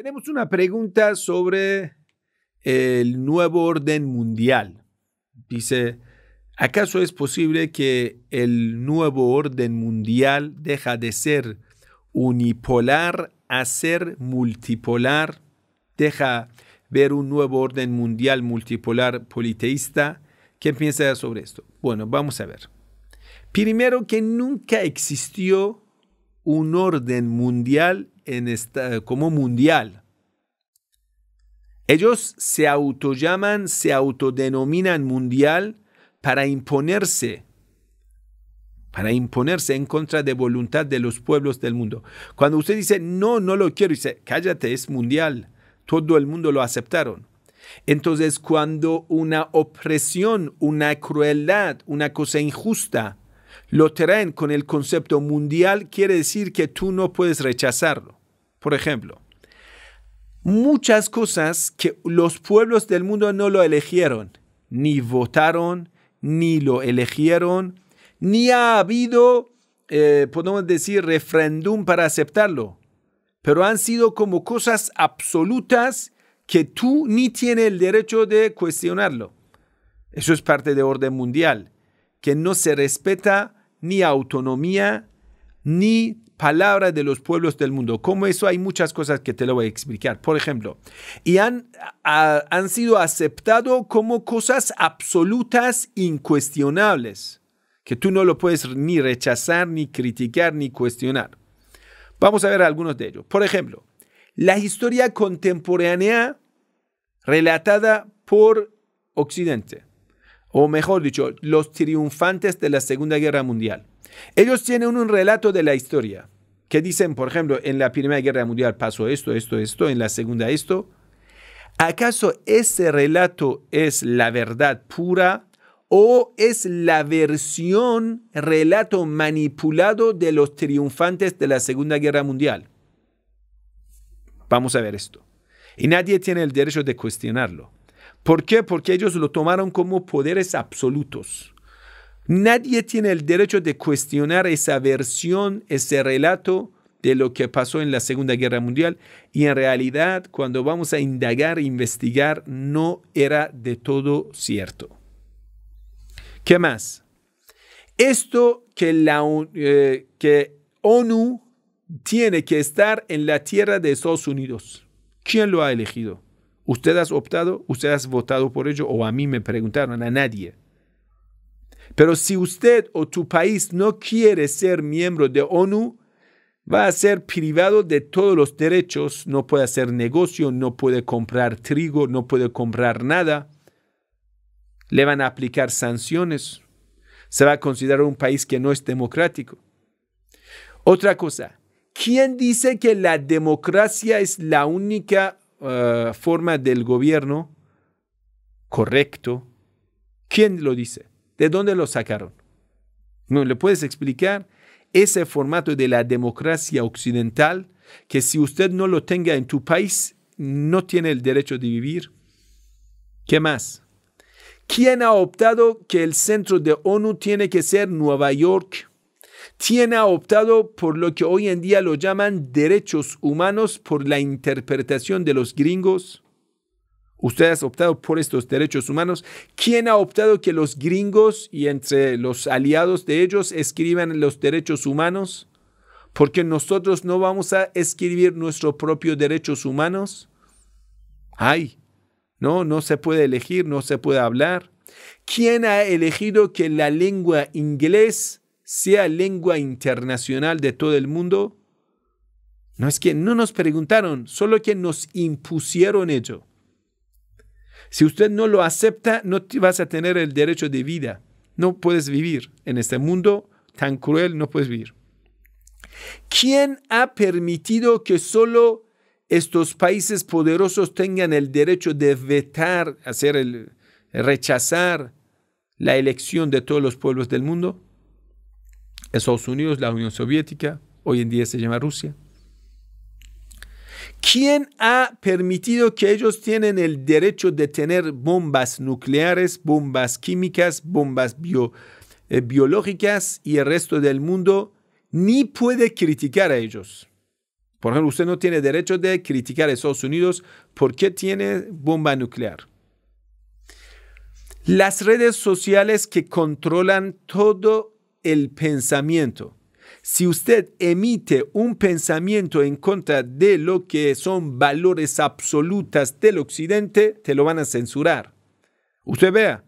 Tenemos una pregunta sobre el nuevo orden mundial. Dice, ¿acaso es posible que el nuevo orden mundial deja de ser unipolar a ser multipolar? Deja ver un nuevo orden mundial multipolar politeísta. ¿Qué piensa sobre esto? Bueno, vamos a ver. Primero que nunca existió un orden mundial en como mundial. Ellos se autollaman, se autodenominan mundial para imponerse, para imponerse en contra de voluntad de los pueblos del mundo. Cuando usted dice, no, no lo quiero, dice, cállate, es mundial, todo el mundo lo aceptaron. Entonces, cuando una opresión, una crueldad, una cosa injusta lo traen con el concepto mundial, quiere decir que tú no puedes rechazarlo. Por ejemplo, muchas cosas que los pueblos del mundo no lo eligieron, ni votaron, ni lo eligieron, ni ha habido, eh, podemos decir, referéndum para aceptarlo, pero han sido como cosas absolutas que tú ni tienes el derecho de cuestionarlo. Eso es parte de orden mundial que no se respeta ni autonomía ni palabra de los pueblos del mundo. Como eso hay muchas cosas que te lo voy a explicar. Por ejemplo, y han, han sido aceptados como cosas absolutas, incuestionables, que tú no lo puedes ni rechazar, ni criticar, ni cuestionar. Vamos a ver algunos de ellos. Por ejemplo, la historia contemporánea relatada por Occidente o mejor dicho, los triunfantes de la Segunda Guerra Mundial. Ellos tienen un relato de la historia que dicen, por ejemplo, en la Primera Guerra Mundial pasó esto, esto, esto, en la Segunda esto. ¿Acaso ese relato es la verdad pura o es la versión, relato manipulado de los triunfantes de la Segunda Guerra Mundial? Vamos a ver esto. Y nadie tiene el derecho de cuestionarlo. ¿Por qué? Porque ellos lo tomaron como poderes absolutos. Nadie tiene el derecho de cuestionar esa versión, ese relato de lo que pasó en la Segunda Guerra Mundial y en realidad cuando vamos a indagar, e investigar, no era de todo cierto. ¿Qué más? Esto que la eh, que ONU tiene que estar en la tierra de Estados Unidos. ¿Quién lo ha elegido? Usted has optado, usted has votado por ello, o a mí me preguntaron, a nadie. Pero si usted o tu país no quiere ser miembro de ONU, va a ser privado de todos los derechos, no puede hacer negocio, no puede comprar trigo, no puede comprar nada. Le van a aplicar sanciones. Se va a considerar un país que no es democrático. Otra cosa, ¿quién dice que la democracia es la única eh, forma del gobierno correcto, ¿quién lo dice? ¿De dónde lo sacaron? ¿No le puedes explicar ese formato de la democracia occidental que si usted no lo tenga en tu país, no tiene el derecho de vivir? ¿Qué más? ¿Quién ha optado que el centro de ONU tiene que ser Nueva York? ¿Quién ha optado por lo que hoy en día lo llaman derechos humanos por la interpretación de los gringos? ¿Usted ha optado por estos derechos humanos? ¿Quién ha optado que los gringos y entre los aliados de ellos escriban los derechos humanos? Porque nosotros no vamos a escribir nuestros propios derechos humanos. Ay, no, no se puede elegir, no se puede hablar. ¿Quién ha elegido que la lengua inglés sea lengua internacional de todo el mundo? No es que no nos preguntaron, solo que nos impusieron ello. Si usted no lo acepta, no vas a tener el derecho de vida. No puedes vivir en este mundo tan cruel, no puedes vivir. ¿Quién ha permitido que solo estos países poderosos tengan el derecho de vetar, hacer el, rechazar la elección de todos los pueblos del mundo? Estados Unidos, la Unión Soviética, hoy en día se llama Rusia. ¿Quién ha permitido que ellos tienen el derecho de tener bombas nucleares, bombas químicas, bombas eh, biológicas y el resto del mundo ni puede criticar a ellos? Por ejemplo, usted no tiene derecho de criticar a Estados Unidos porque tiene bomba nuclear. Las redes sociales que controlan todo el pensamiento. Si usted emite un pensamiento en contra de lo que son valores absolutas del occidente, te lo van a censurar. Usted vea,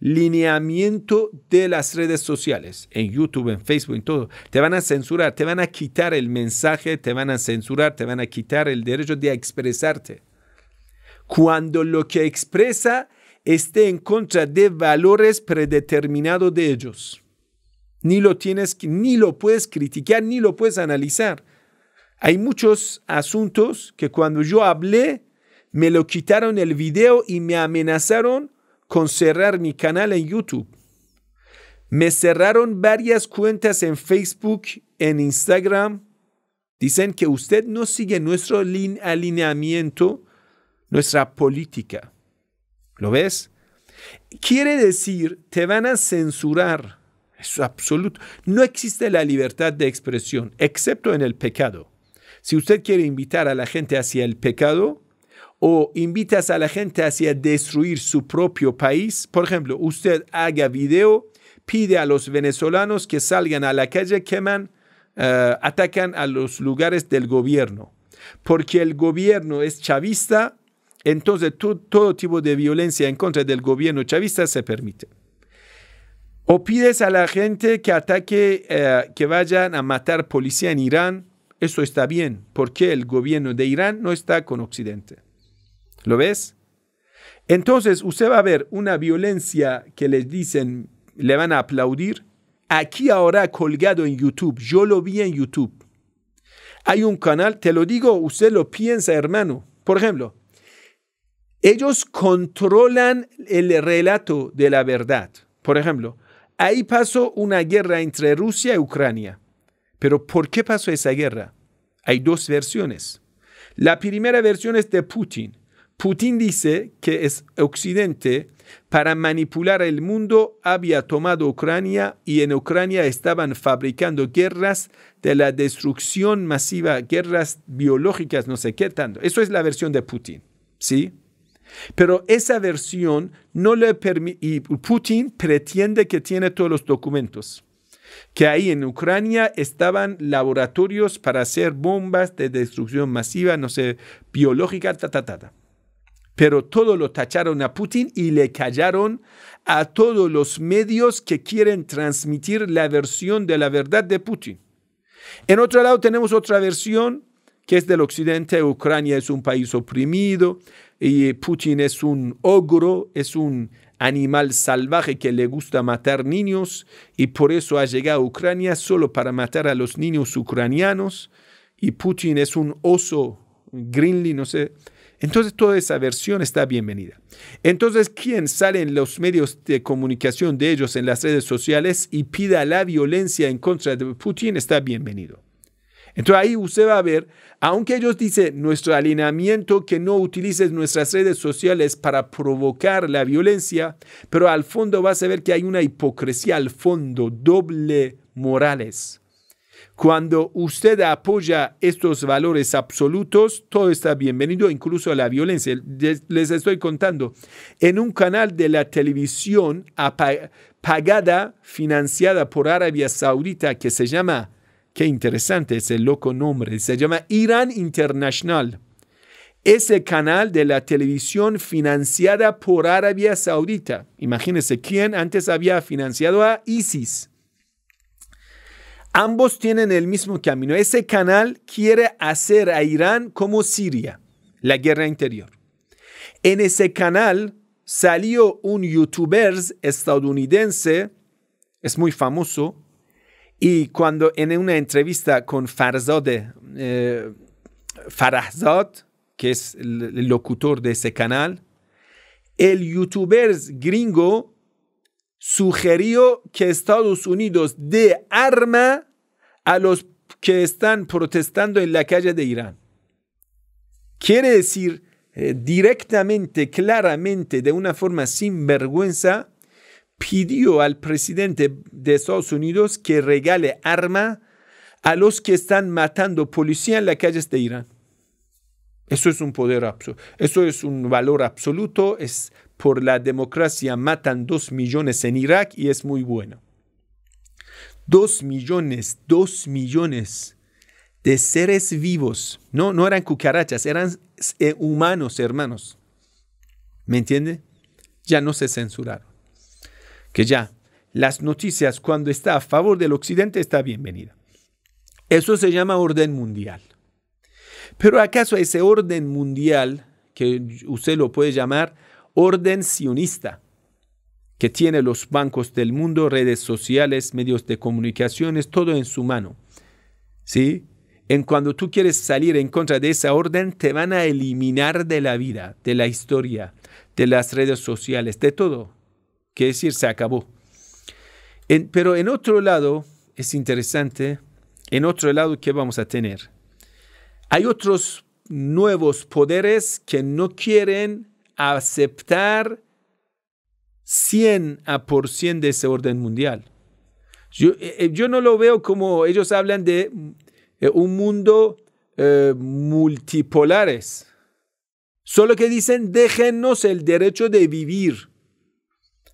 lineamiento de las redes sociales, en YouTube, en Facebook, en todo. Te van a censurar, te van a quitar el mensaje, te van a censurar, te van a quitar el derecho de expresarte. Cuando lo que expresa esté en contra de valores predeterminados de ellos. Ni lo tienes, ni lo puedes criticar, ni lo puedes analizar. Hay muchos asuntos que cuando yo hablé, me lo quitaron el video y me amenazaron con cerrar mi canal en YouTube. Me cerraron varias cuentas en Facebook, en Instagram. Dicen que usted no sigue nuestro alineamiento, nuestra política. ¿Lo ves? Quiere decir, te van a censurar. Es absoluto. No existe la libertad de expresión, excepto en el pecado. Si usted quiere invitar a la gente hacia el pecado o invitas a la gente hacia destruir su propio país, por ejemplo, usted haga video, pide a los venezolanos que salgan a la calle, queman, eh, atacan a los lugares del gobierno. Porque el gobierno es chavista, entonces todo tipo de violencia en contra del gobierno chavista se permite. O pides a la gente que ataque, eh, que vayan a matar policía en Irán. Eso está bien, porque el gobierno de Irán no está con Occidente. ¿Lo ves? Entonces usted va a ver una violencia que les dicen, le van a aplaudir. Aquí ahora colgado en YouTube, yo lo vi en YouTube. Hay un canal, te lo digo, usted lo piensa, hermano. Por ejemplo, ellos controlan el relato de la verdad. Por ejemplo, Ahí pasó una guerra entre Rusia y Ucrania. Pero ¿por qué pasó esa guerra? Hay dos versiones. La primera versión es de Putin. Putin dice que es Occidente para manipular el mundo había tomado Ucrania y en Ucrania estaban fabricando guerras de la destrucción masiva, guerras biológicas, no sé qué tanto. Eso es la versión de Putin, ¿sí? Pero esa versión no le permite, y Putin pretende que tiene todos los documentos, que ahí en Ucrania estaban laboratorios para hacer bombas de destrucción masiva, no sé, biológica, ta, ta, ta, Pero todo lo tacharon a Putin y le callaron a todos los medios que quieren transmitir la versión de la verdad de Putin. En otro lado tenemos otra versión que es del occidente, Ucrania es un país oprimido, y Putin es un ogro, es un animal salvaje que le gusta matar niños y por eso ha llegado a Ucrania solo para matar a los niños ucranianos y Putin es un oso Greenly, no sé. Entonces toda esa versión está bienvenida. Entonces quien sale en los medios de comunicación de ellos, en las redes sociales y pida la violencia en contra de Putin está bienvenido. Entonces ahí usted va a ver, aunque ellos dicen nuestro alineamiento que no utilices nuestras redes sociales para provocar la violencia, pero al fondo vas a ver que hay una hipocresía al fondo, doble morales. Cuando usted apoya estos valores absolutos, todo está bienvenido, incluso la violencia. Les estoy contando, en un canal de la televisión pagada, financiada por Arabia Saudita, que se llama Qué interesante ese loco nombre. Se llama Irán International. Ese canal de la televisión financiada por Arabia Saudita. Imagínense quién antes había financiado a ISIS. Ambos tienen el mismo camino. Ese canal quiere hacer a Irán como Siria, la guerra interior. En ese canal salió un youtuber estadounidense, es muy famoso, y cuando en una entrevista con Farzad, eh, que es el locutor de ese canal, el youtuber gringo sugirió que Estados Unidos dé arma a los que están protestando en la calle de Irán. Quiere decir eh, directamente, claramente, de una forma sin vergüenza, pidió al presidente de Estados Unidos que regale arma a los que están matando policía en las calles de Irán. Eso es un poder absoluto, eso es un valor absoluto, es por la democracia matan dos millones en Irak y es muy bueno. Dos millones, dos millones de seres vivos, no, no eran cucarachas, eran eh, humanos, hermanos. ¿Me entiende? Ya no se censuraron que ya las noticias cuando está a favor del occidente está bienvenida. Eso se llama orden mundial. Pero acaso ese orden mundial, que usted lo puede llamar orden sionista, que tiene los bancos del mundo, redes sociales, medios de comunicaciones, todo en su mano. ¿Sí? En cuando tú quieres salir en contra de esa orden, te van a eliminar de la vida, de la historia, de las redes sociales, de todo que decir se acabó. pero en otro lado, es interesante, en otro lado, ¿qué vamos a tener? Hay otros nuevos poderes que no quieren aceptar 100 a por 100 de ese orden mundial. Eh, eh, yo, no lo veo como ellos hablan de eh, un mundo multipolares. Solo que dicen, déjenos el derecho de vivir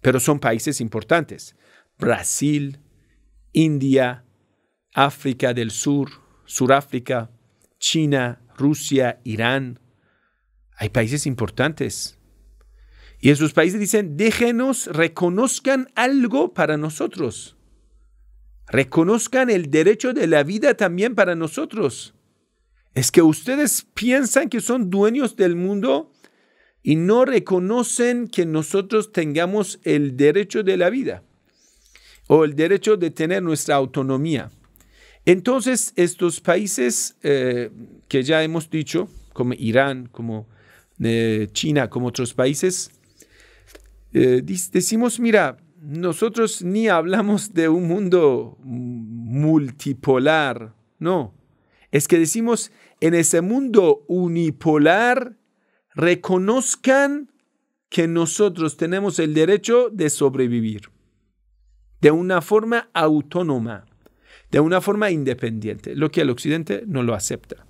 pero son países importantes. Brasil, India, África del Sur, Suráfrica, China, Rusia, Irán. Hay países importantes. Y esos países dicen, déjenos, reconozcan algo para nosotros. Reconozcan el derecho de la vida también para nosotros. Es que ustedes piensan que son dueños del mundo y no reconocen que nosotros tengamos el derecho de la vida o el derecho de tener nuestra autonomía. Entonces, estos países eh, que ya hemos dicho, como Irán, como eh, China, como otros países, eh, decimos, mira, nosotros ni hablamos de un mundo multipolar, no. Es que decimos, en ese mundo unipolar reconozcan que nosotros tenemos el derecho de sobrevivir de una forma autónoma, de una forma independiente, lo que el occidente no lo acepta.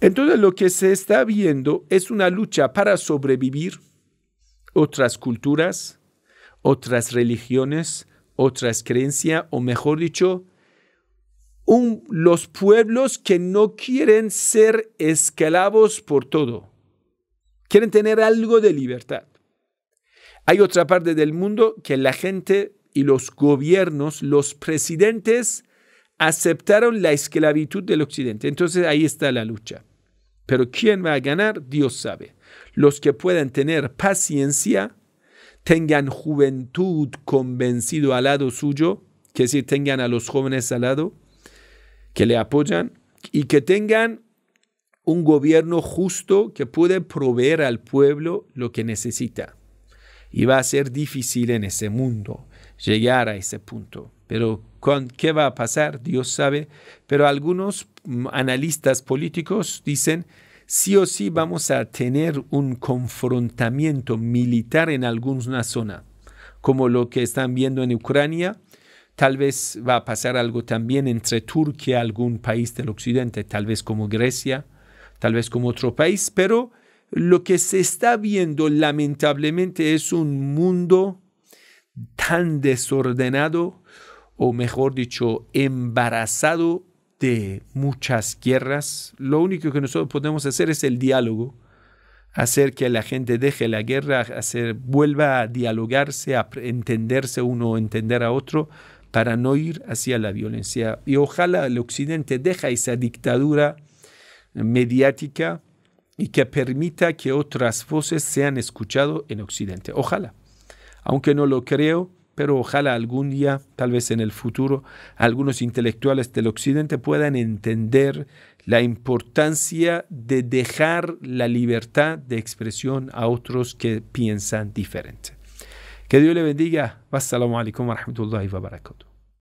Entonces lo que se está viendo es una lucha para sobrevivir otras culturas, otras religiones, otras creencias, o mejor dicho, los pueblos que no quieren ser esclavos por todo Quieren tener algo de libertad. Hay otra parte del mundo que la gente y los gobiernos, los presidentes, aceptaron la esclavitud del occidente. Entonces ahí está la lucha. Pero quién va a ganar, Dios sabe. Los que puedan tener paciencia, tengan juventud convencido al lado suyo, que decir, tengan a los jóvenes al lado, que le apoyan, y que tengan un gobierno justo que puede proveer al pueblo lo que necesita. Y va a ser difícil en ese mundo llegar a ese punto. Pero qué va a pasar? Dios sabe. Pero algunos mm, analistas políticos dicen, sí o sí vamos a tener un confrontamiento militar en alguna zona, como lo que están viendo en Ucrania. Tal vez va a pasar algo también entre Turquía, y algún país del occidente, tal vez como Grecia tal vez como otro país, pero lo que se está viendo lamentablemente es un mundo tan desordenado, o mejor dicho, embarazado de muchas guerras. Lo único que nosotros podemos hacer es el diálogo, hacer que la gente deje la guerra, hacer, vuelva a dialogarse, a entenderse uno, entender a otro, para no ir hacia la violencia. Y ojalá el Occidente deje esa dictadura mediática y que permita que otras voces sean escuchadas en Occidente. Ojalá. Aunque no lo creo, pero ojalá algún día, tal vez en el futuro, algunos intelectuales del Occidente puedan entender la importancia de dejar la libertad de expresión a otros que piensan diferente. Que Dios le bendiga. Wassalamu alaikum wa rahmatullahi